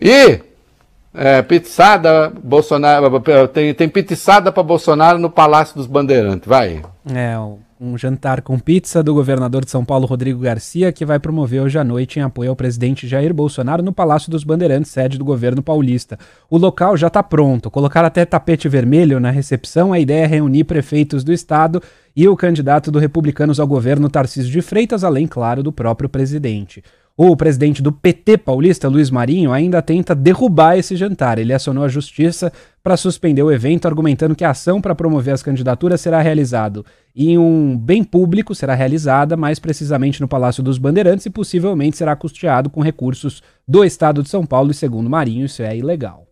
E é, pizzada, Bolsonaro. Tem, tem pizzada para Bolsonaro no Palácio dos Bandeirantes, vai. É, um jantar com pizza do governador de São Paulo, Rodrigo Garcia, que vai promover hoje à noite em apoio ao presidente Jair Bolsonaro no Palácio dos Bandeirantes, sede do governo paulista. O local já está pronto. Colocar até tapete vermelho na recepção, a ideia é reunir prefeitos do estado e o candidato do Republicanos ao governo, Tarcísio de Freitas, além, claro, do próprio presidente. O presidente do PT paulista, Luiz Marinho, ainda tenta derrubar esse jantar. Ele acionou a justiça para suspender o evento, argumentando que a ação para promover as candidaturas será realizada em um bem público, será realizada mais precisamente no Palácio dos Bandeirantes e possivelmente será custeado com recursos do Estado de São Paulo. E segundo Marinho, isso é ilegal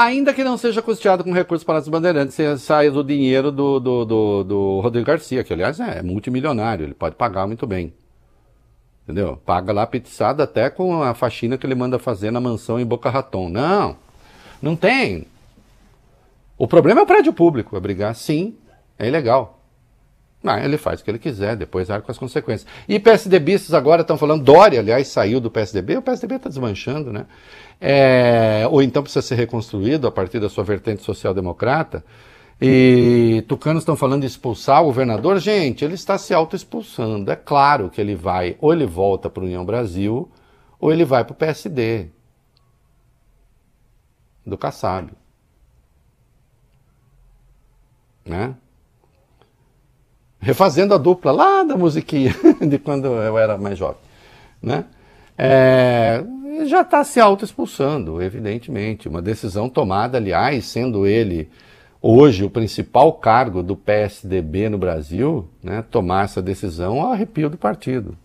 ainda que não seja custeado com recursos para dos bandeirantes, saia do dinheiro do, do, do, do Rodrigo Garcia, que aliás é multimilionário, ele pode pagar muito bem. Entendeu? Paga lá a pizzada até com a faxina que ele manda fazer na mansão em Boca Raton. Não, não tem. O problema é o prédio público. Abrigar, é sim, é ilegal. Mas ele faz o que ele quiser, depois arca com as consequências. E PSDBistas agora estão falando, Dória, aliás, saiu do PSDB, o PSDB está desmanchando, né? É, ou então precisa ser reconstruído a partir da sua vertente social-democrata. E tucanos estão falando de expulsar o governador. Gente, ele está se auto-expulsando. É claro que ele vai, ou ele volta para a União Brasil, ou ele vai para o PSD. Do Kassab. Né? Refazendo a dupla lá da musiquinha de quando eu era mais jovem. Né? É, já está se auto-expulsando, evidentemente. Uma decisão tomada, aliás, sendo ele hoje o principal cargo do PSDB no Brasil, né, tomar essa decisão ao arrepio do partido.